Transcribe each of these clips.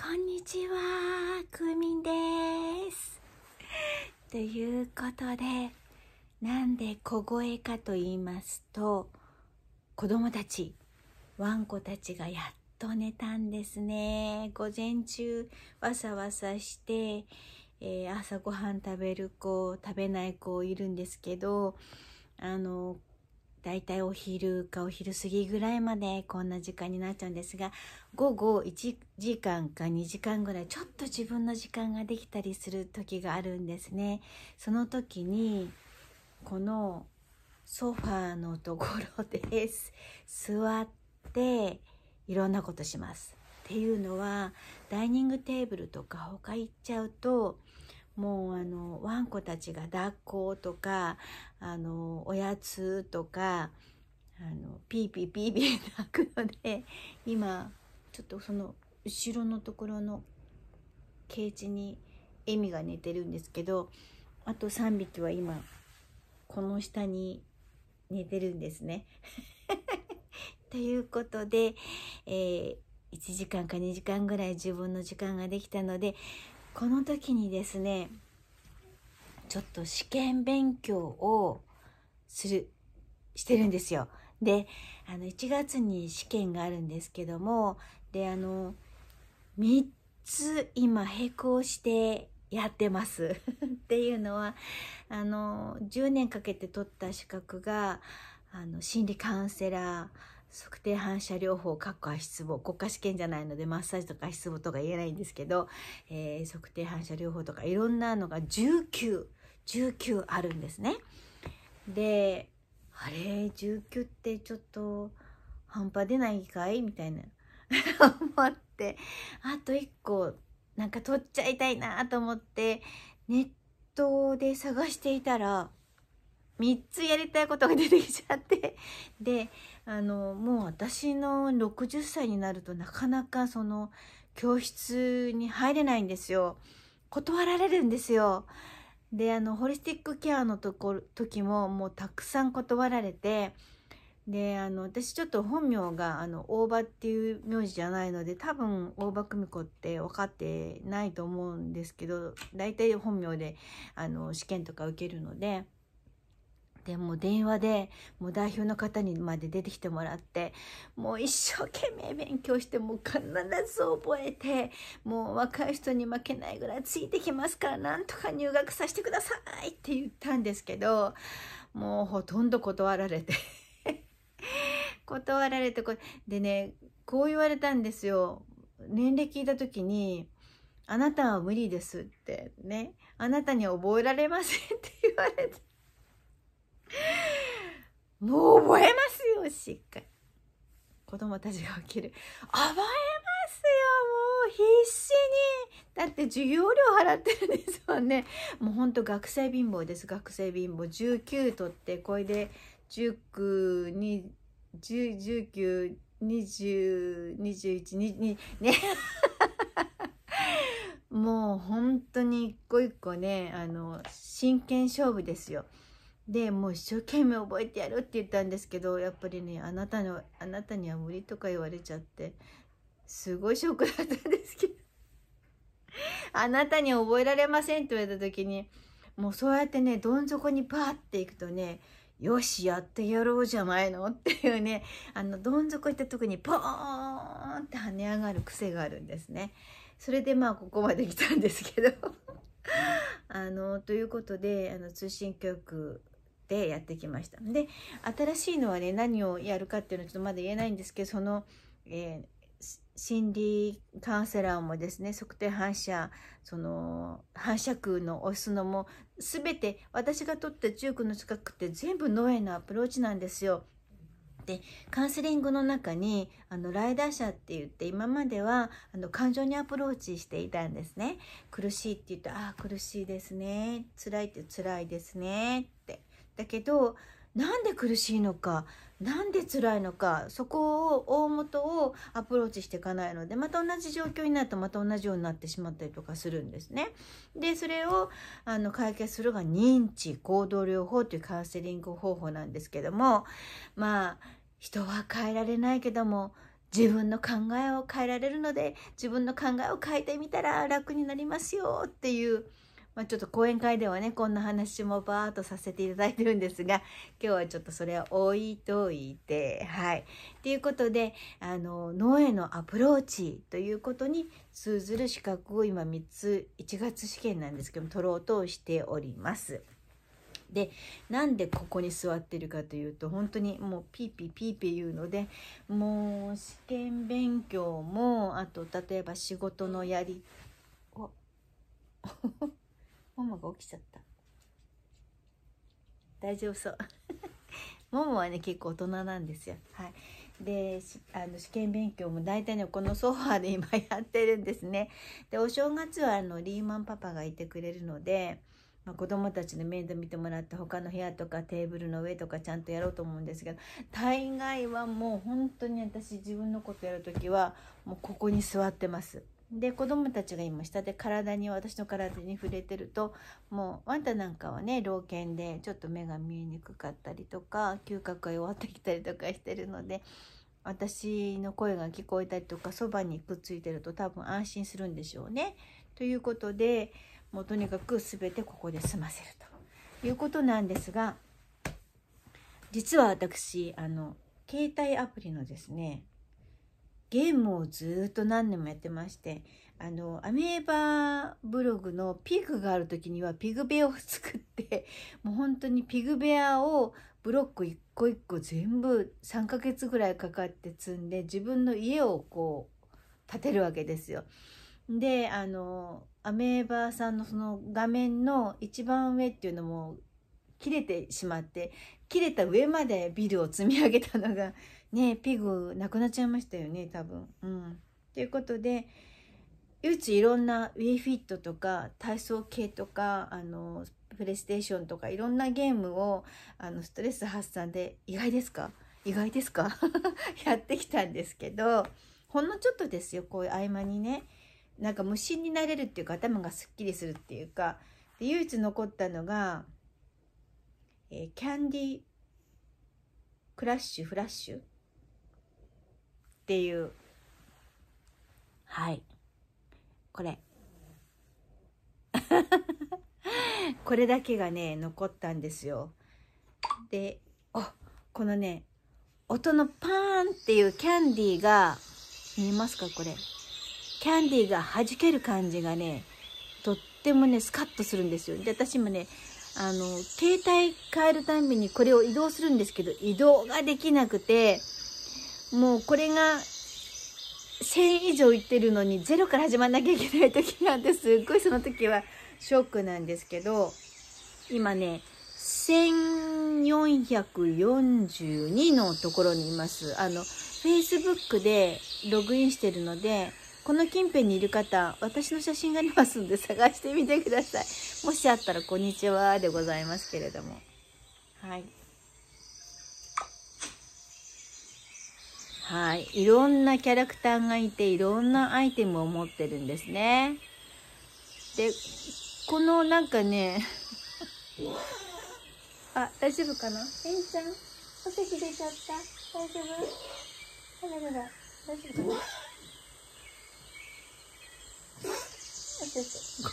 こんにちは、くみんです。ということで、なんで小声かと言いますと、子供たち、ワンコたちがやっと寝たんですね。午前中、わさわさして、えー、朝ごはん食べる子、食べない子いるんですけど、あの、だいたいお昼かお昼過ぎぐらいまでこんな時間になっちゃうんですが、午後1時間か2時間ぐらい、ちょっと自分の時間ができたりする時があるんですね。その時に、このソファーのところです。座って、いろんなことします。っていうのはダイニングテーブルとか他行っちゃうともうあのワンコたちが抱っことかあのおやつとかあのピーピーピーピー 泣くので今ちょっとその後ろのところのケージにエミが寝てるんですけどあと3匹は今この下に寝てるんですね。ということで、えー、1時間か2時間ぐらい自分の時間ができたのでこの時にですねちょっと試験勉強をするしてるんですよ。であの1月に試験があるんですけどもであの3つ今並行してやってます っていうのはあの10年かけて取った資格があの心理カウンセラー測定反射療法、かっこ足つぼ、国家試験じゃないのでマッサージとか足つぼとか言えないんですけど、えー、測定反射療法とかいろんなのが19、19あるんですね。で、あれ、19ってちょっと半端でないかいみたいな思って、あと1個なんか取っちゃいたいなと思って、ネットで探していたら、3つやりたいことが出てきちゃって であのもう私の60歳になるとなかなかその教室に入れないんですよ断られるんですよであのホリスティックケアのとこ時ももうたくさん断られてであの私ちょっと本名があの大場っていう名字じゃないので多分大場久美子って分かってないと思うんですけど大体本名であの試験とか受けるので。でも電話でもう代表の方にまで出てきてもらってもう一生懸命勉強してもう必ず覚えてもう若い人に負けないぐらいついてきますからなんとか入学させてくださいって言ったんですけどもうほとんど断られて 断られてこでねこう言われたんですよ年齢聞いた時に「あなたは無理です」ってね「あなたに覚えられません」って言われて もう覚えますよ、しっかり。子供たちが起きる。覚えますよ、もう必死に。だって授業料払ってるんですもんね。もうほんと学生貧乏です、学生貧乏。19取って、これで19、に、10、19、20、21、22、ね。もう本当に一個一個ね、あの、真剣勝負ですよ。でもう一生懸命覚えてやるって言ったんですけどやっぱりねあなたのあなたには無理とか言われちゃってすごいショックだったんですけど あなたに覚えられませんって言われた時にもうそうやってねどん底にパーっていくとねよしやってやろうじゃないのっていうねあのどん底行った時にポーンって跳ね上がる癖があるんですね。それでまあここまで来たんですけど あのということであの通信教育ってやってきました。で新しいのはね何をやるかっていうのはちょっとまだ言えないんですけどその、えー、心理カウンセラーもですね測定反射その反射区の押すのも全て私が取った中9の近くって全部脳へのアプローチなんですよ。でカウンセリングの中にあのライダー者って言って今まではあの感情にアプローチしていたんですね苦しいって言ってああ苦しいですね辛いって辛いですねってだけどなんで苦しいのかなんで辛いのかそこを大元をアプローチしていかないのでまた同じ状況になるとまた同じようになってしまったりとかするんですね。でそれをあの解決するが認知行動療法というカウンセリング方法なんですけどもまあ人は変えられないけども自分の考えを変えられるので自分の考えを変えてみたら楽になりますよっていう。まあ、ちょっと講演会ではね、こんな話もバーっとさせていただいてるんですが、今日はちょっとそれは置いといて、はい。ということで、あの、脳へのアプローチということに通ずる資格を今3つ、1月試験なんですけども、取ろうとしております。でなんでここに座ってるかというと本当にもうピーピーピーピー言うのでもう試験勉強もあと例えば仕事のやりお ママが起きちゃった大丈夫そう ももはね結構大人なんですよはいであの試験勉強も大体ねこのソファーで今やってるんですねでお正月はあのリーマンパパがいてくれるので、まあ、子供たちの面倒見てもらって他の部屋とかテーブルの上とかちゃんとやろうと思うんですけど大概はもう本当に私自分のことやるときはもうここに座ってますで子供たちが今下で体に私の体に触れてるともうワンタなんかはね老犬でちょっと目が見えにくかったりとか嗅覚が弱ってきたりとかしてるので私の声が聞こえたりとかそばにくっついてると多分安心するんでしょうね。ということでもうとにかく全てここで済ませるということなんですが実は私あの携帯アプリのですねゲームをずっと何年もやってまして、あの、アメーバブログのピグがある時にはピグベを作って、もう本当にピグベアをブロック一個一個全部3ヶ月ぐらいかかって積んで、自分の家をこう、建てるわけですよ。で、あの、アメーバさんのその画面の一番上っていうのも切れてしまって、切れた上までビルを積み上げたのが、ね、ピグなくなっちゃいましたよね、多分。うん。ということで、唯一いろんな WeFit とか体操系とか、あの、プレイステーションとかいろんなゲームを、あの、ストレス発散で、意外ですか意外ですか やってきたんですけど、ほんのちょっとですよ、こういう合間にね。なんか無心になれるっていうか、頭がすっきりするっていうか、で唯一残ったのが、えー、キャンディクラッシュフラッシュっていう、はい。これ。これだけがね、残ったんですよ。で、あ、このね、音のパーンっていうキャンディーが、見えますかこれ。キャンディーが弾ける感じがね、とってもね、スカッとするんですよ。で、私もね、あの、携帯変えるたんびにこれを移動するんですけど、移動ができなくて、もうこれが1000以上いってるのにゼロから始まんなきゃいけない時なんてすっごいその時はショックなんですけど、今ね、1442のところにいます。あの、Facebook でログインしてるので、この近辺にいる方、私の写真がありますんで探してみてください。もしあったら、こんにちはでございますけれども。はい。はい。いろんなキャラクターがいて、いろんなアイテムを持ってるんですね。で、このなんかねあ、大丈夫かなえんちゃん、お席出ちゃった大丈夫あらら大丈夫かな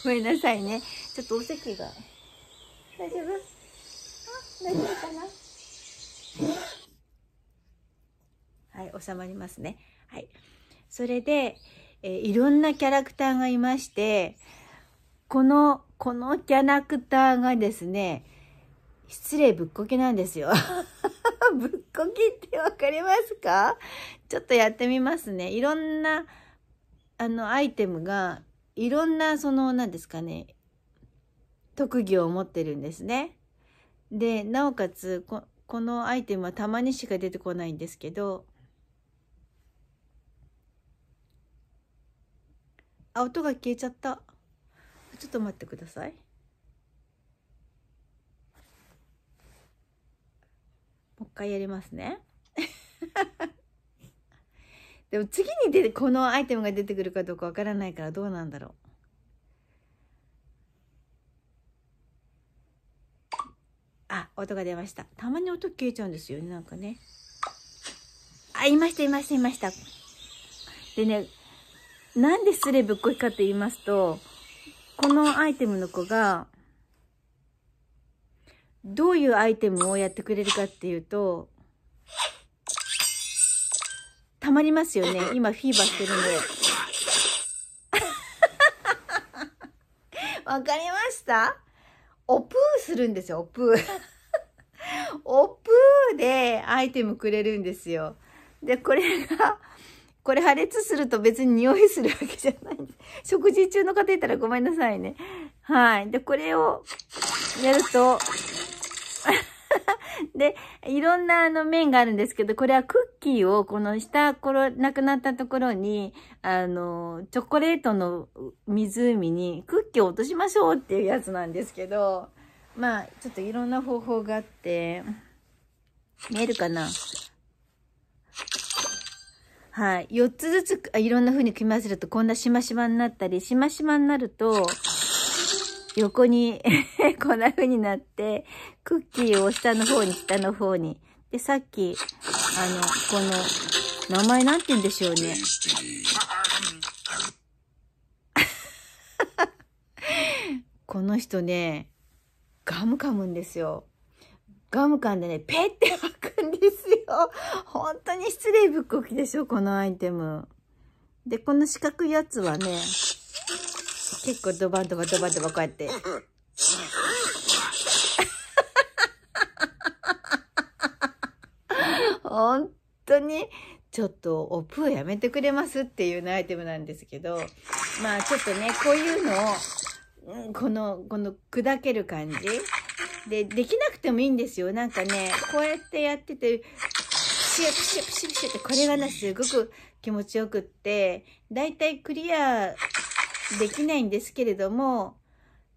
ごめんなさいね。ちょっとお席が。大丈夫大丈夫かなはい、収まりますね。はい。それで、えー、いろんなキャラクターがいまして、この、このキャラクターがですね、失礼ぶっこけなんですよ。ぶっこけってわかりますかちょっとやってみますね。いろんな、あのアイテムがいろんなその何ですかね特技を持ってるんですね。でなおかつここのアイテムはたまにしか出てこないんですけどあ音が消えちゃったちょっと待ってくださいもう一回やりますねでも次に出て、このアイテムが出てくるかどうかわからないからどうなんだろう。あ、音が出ました。たまに音消えちゃうんですよね、なんかね。あ、いました、いました、いました。でね、なんでスレぶっこいかと言いますと、このアイテムの子が、どういうアイテムをやってくれるかっていうと、たまりますよね。今フィーバーしてるんで。わかりましたおぷーするんですよ、おぷー。おぷーでアイテムくれるんですよ。で、これが、これ破裂すると別に匂いするわけじゃないんです。食事中の方いたらごめんなさいね。はい。で、これをやると、で、いろんなあの面があるんですけど、これはクッキーをこの下、このなくなったところに、あの、チョコレートの湖にクッキーを落としましょうっていうやつなんですけど、まあ、ちょっといろんな方法があって、見えるかなはい。4つずつ、いろんな風に組み合わせると、こんなしましまになったり、しましまになると、横に こんな風になって、クッキーを下の方に、下の方に。で、さっき、あの、この、名前なんて言うんでしょうね。この人ね、ガム噛むんですよ。ガム噛んでね、ペって吐くんですよ。本当に失礼ぶっこきでしょ、このアイテム。で、この四角いやつはね、結構ドバンドバドバドバこうやって。本当に、ちょっとおプーやめてくれますっていうアイテムなんですけど、まあちょっとね、こういうのを、この、この砕ける感じ。で、できなくてもいいんですよ。なんかね、こうやってやってて、シュプシュプシュプシュって、これがね、すごく気持ちよくって、だいたいクリアできないんですけれども、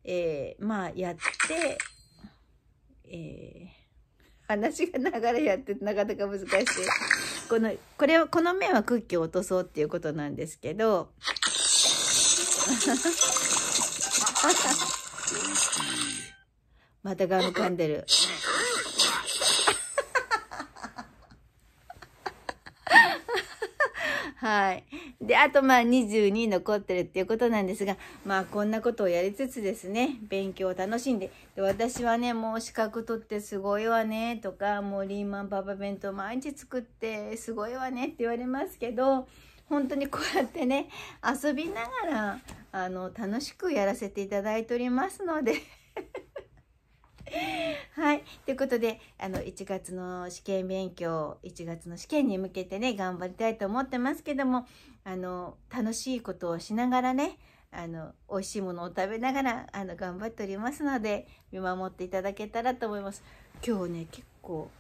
えー、まあやって、えー、話が流れやってなかなか難しい。この、これを、この面はクッキーを落とそうっていうことなんですけど、またガム噛んでる。はい。で、あとまあ22残ってるっていうことなんですが、まあこんなことをやりつつですね、勉強を楽しんで、で私はね、もう資格取ってすごいわね、とか、もうリーマンパパ弁当毎日作ってすごいわねって言われますけど、本当にこうやってね、遊びながら、あの、楽しくやらせていただいておりますのではい。ということで、あの、1月の試験勉強、1月の試験に向けてね、頑張りたいと思ってますけども、あの、楽しいことをしながらね、あの、美味しいものを食べながら、あの、頑張っておりますので、見守っていただけたらと思います。今日ね、結構、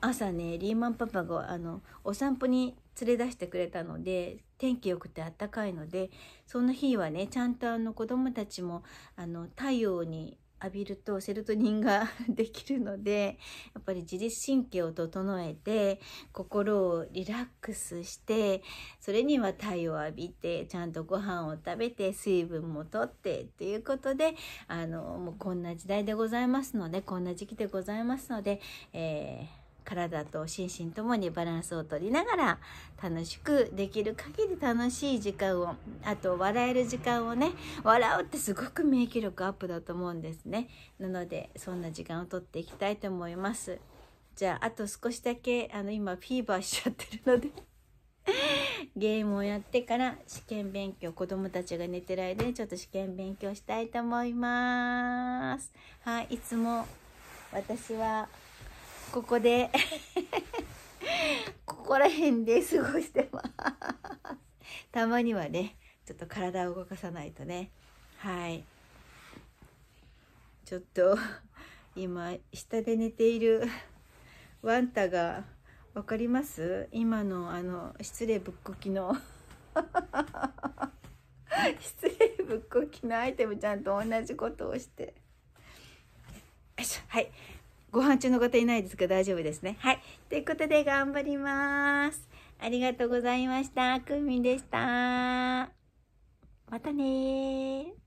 朝ね、リーマンパパが、あの、お散歩に連れ出してくれたので、天気良くてあったかいのでその日はねちゃんとあの子どもたちもあの太陽に浴びるとセロトニンが できるのでやっぱり自律神経を整えて心をリラックスしてそれには太陽を浴びてちゃんとご飯を食べて水分もとってっていうことであのもうこんな時代でございますのでこんな時期でございますので、えー体と心身ともにバランスをとりながら楽しくできる限り楽しい時間をあと笑える時間をね笑うってすごく免疫力アップだと思うんですねなのでそんな時間をとっていきたいと思いますじゃああと少しだけあの今フィーバーしちゃってるので ゲームをやってから試験勉強子供たちが寝てる間にちょっと試験勉強したいと思いますはいいつも私はここで ここら辺で過ごしてますたまにはね、ちょっと体を動かさないとね。はい。ちょっと、今、下で寝ているワンタが、わかります今のあの、失礼ぶっこきの 失礼ぶっこきのアイテムちゃんと同じことをして。よいしょ、はい。ご飯中の方いないですけど大丈夫ですね。はい。ということで頑張ります。ありがとうございました。くみでした。またね